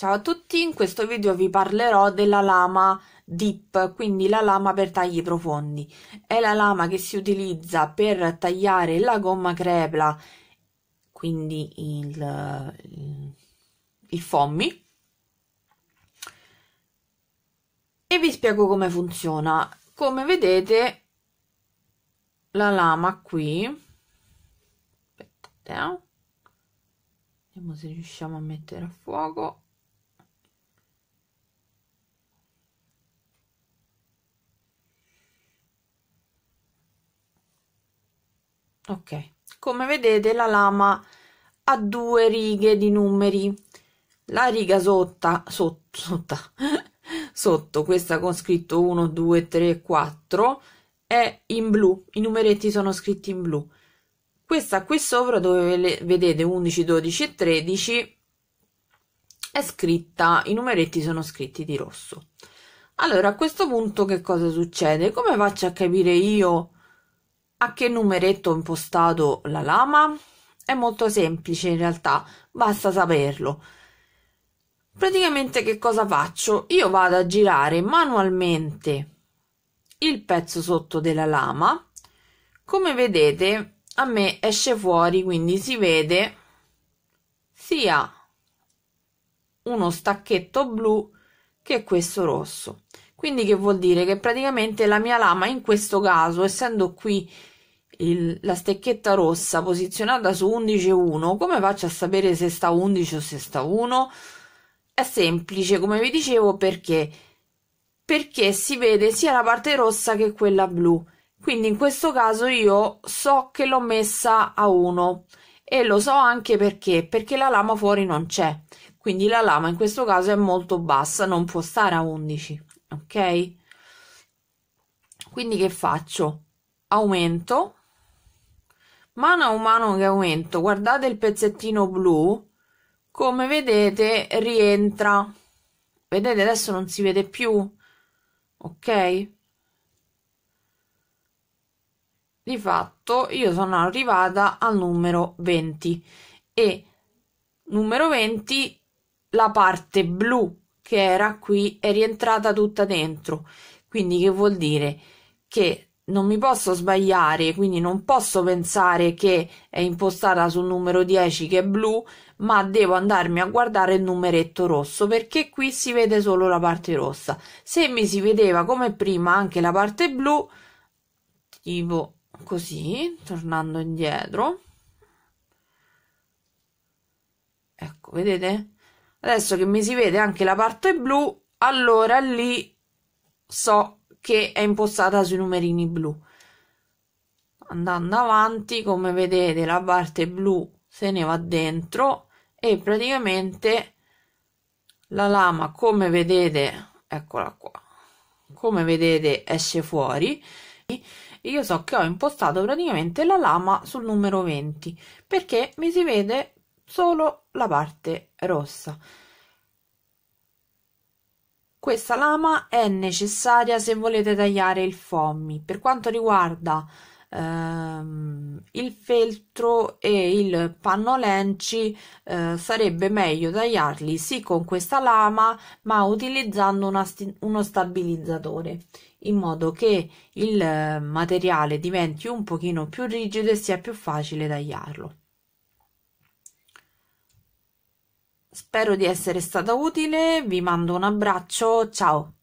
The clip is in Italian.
Ciao a tutti, in questo video vi parlerò della lama dip, quindi la lama per tagli profondi. È la lama che si utilizza per tagliare la gomma crepla, quindi il, il, fommi. E vi spiego come funziona. Come vedete, la lama qui, aspettate, eh? vediamo se riusciamo a mettere a fuoco ok come vedete la lama ha due righe di numeri la riga sotta sotto, sotto, sotto questa con scritto 1 2 3 4 è in blu i numeretti sono scritti in blu questa qui sopra dove vedete 11 12 e 13 è scritta i numeretti sono scritti di rosso allora a questo punto che cosa succede come faccio a capire io a che numeretto ho impostato la lama? È molto semplice in realtà, basta saperlo. Praticamente che cosa faccio? Io vado a girare manualmente il pezzo sotto della lama. Come vedete a me esce fuori, quindi si vede sia uno stacchetto blu che questo rosso. Quindi che vuol dire che praticamente la mia lama in questo caso, essendo qui il, la stecchetta rossa posizionata su 11 e 1, come faccio a sapere se sta 11 o se sta 1? È semplice, come vi dicevo, perché? Perché si vede sia la parte rossa che quella blu. Quindi in questo caso io so che l'ho messa a 1 e lo so anche perché, perché la lama fuori non c'è. Quindi la lama in questo caso è molto bassa, non può stare a 11, ok? Quindi che faccio? Aumento mano a mano che aumento guardate il pezzettino blu come vedete rientra vedete adesso non si vede più ok di fatto io sono arrivata al numero 20 e numero 20 la parte blu che era qui è rientrata tutta dentro quindi che vuol dire che non mi posso sbagliare, quindi non posso pensare che è impostata sul numero 10 che è blu, ma devo andarmi a guardare il numeretto rosso perché qui si vede solo la parte rossa. Se mi si vedeva come prima anche la parte blu, tipo così, tornando indietro. Ecco, vedete? Adesso che mi si vede anche la parte blu, allora lì so che è impostata sui numerini blu. Andando avanti, come vedete, la parte blu se ne va dentro e praticamente la lama, come vedete, eccola qua, come vedete esce fuori. Io so che ho impostato praticamente la lama sul numero 20 perché mi si vede solo la parte rossa. Questa lama è necessaria se volete tagliare il FOMMI. Per quanto riguarda ehm, il feltro e il panno lenci, eh, sarebbe meglio tagliarli sì con questa lama, ma utilizzando sti- uno stabilizzatore, in modo che il eh, materiale diventi un pochino più rigido e sia più facile tagliarlo. Spero di essere stata utile, vi mando un abbraccio, ciao!